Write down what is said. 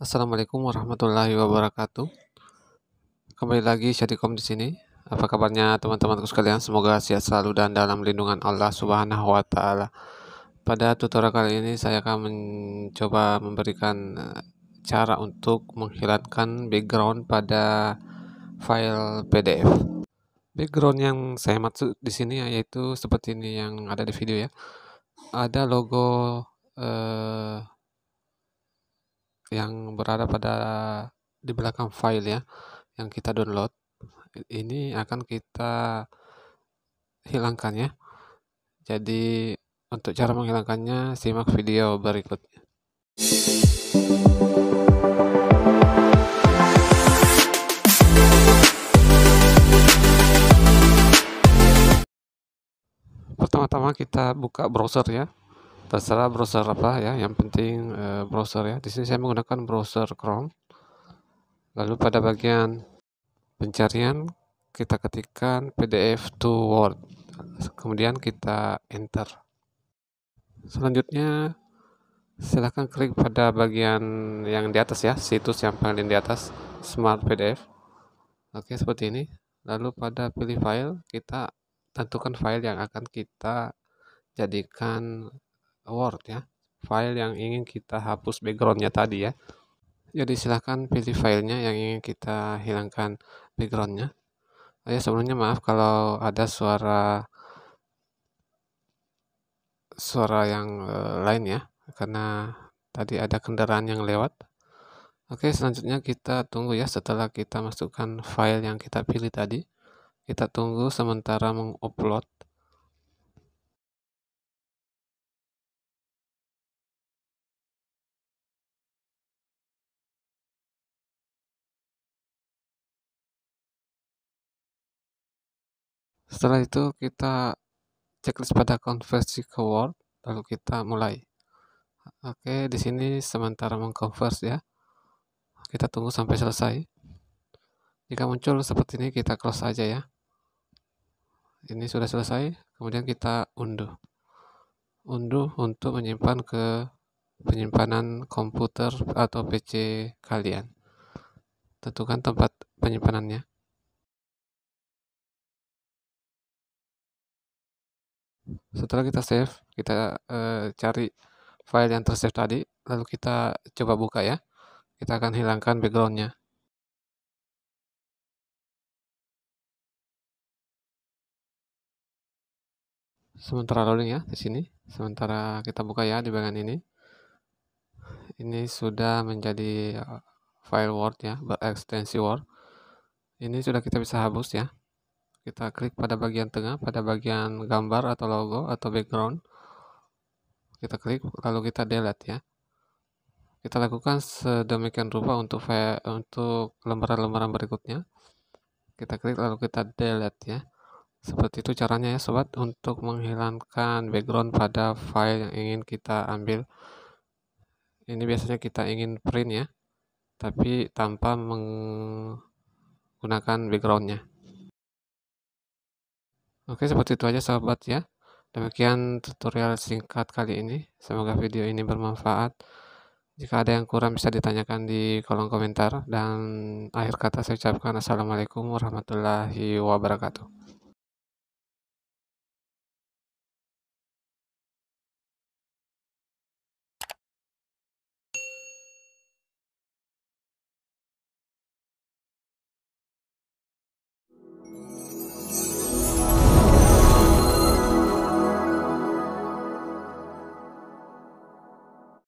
Assalamualaikum warahmatullahi wabarakatuh. Kembali lagi Syadikom di sini. Apa kabarnya teman-temanku sekalian? Semoga sehat selalu dan dalam lindungan Allah Subhanahu wa taala. Pada tutorial kali ini saya akan mencoba memberikan eh, cara untuk menghilangkan background pada file PDF. Background yang saya maksud di sini yaitu seperti ini yang ada di video ya. Ada logo eh yang berada pada di belakang file ya yang kita download ini akan kita hilangkan ya jadi untuk cara menghilangkannya simak video berikutnya pertama-tama kita buka browser ya terserah browser apa ya yang penting e, browser ya di sini saya menggunakan browser Chrome lalu pada bagian pencarian kita ketikkan PDF to Word kemudian kita enter selanjutnya silahkan klik pada bagian yang di atas ya situs yang paling di atas Smart PDF oke seperti ini lalu pada pilih file kita tentukan file yang akan kita jadikan Word ya file yang ingin kita hapus backgroundnya tadi ya jadi silahkan pilih filenya yang ingin kita hilangkan backgroundnya saya sebelumnya maaf kalau ada suara suara yang eh, lain ya karena tadi ada kendaraan yang lewat oke selanjutnya kita tunggu ya setelah kita masukkan file yang kita pilih tadi kita tunggu sementara mengupload Setelah itu kita checklist pada konversi ke Word, lalu kita mulai. Oke, di sini sementara mengkonvers ya. Kita tunggu sampai selesai. Jika muncul seperti ini kita close aja ya. Ini sudah selesai, kemudian kita unduh. Unduh untuk menyimpan ke penyimpanan komputer atau PC kalian. Tentukan tempat penyimpanannya. setelah kita save kita eh, cari file yang tersave tadi lalu kita coba buka ya kita akan hilangkan backgroundnya sementara loading ya di sini sementara kita buka ya di bagian ini ini sudah menjadi eh, file Word ya berekstensi Word ini sudah kita bisa hapus ya kita klik pada bagian tengah pada bagian gambar atau logo atau background kita klik lalu kita delete ya kita lakukan sedemikian rupa untuk untuk lembaran-lembaran berikutnya kita klik lalu kita delete ya seperti itu caranya ya sobat untuk menghilangkan background pada file yang ingin kita ambil ini biasanya kita ingin print ya tapi tanpa menggunakan backgroundnya Oke, seperti itu aja sahabat ya. Demikian tutorial singkat kali ini. Semoga video ini bermanfaat. Jika ada yang kurang bisa ditanyakan di kolom komentar. Dan akhir kata saya ucapkan Assalamualaikum warahmatullahi wabarakatuh.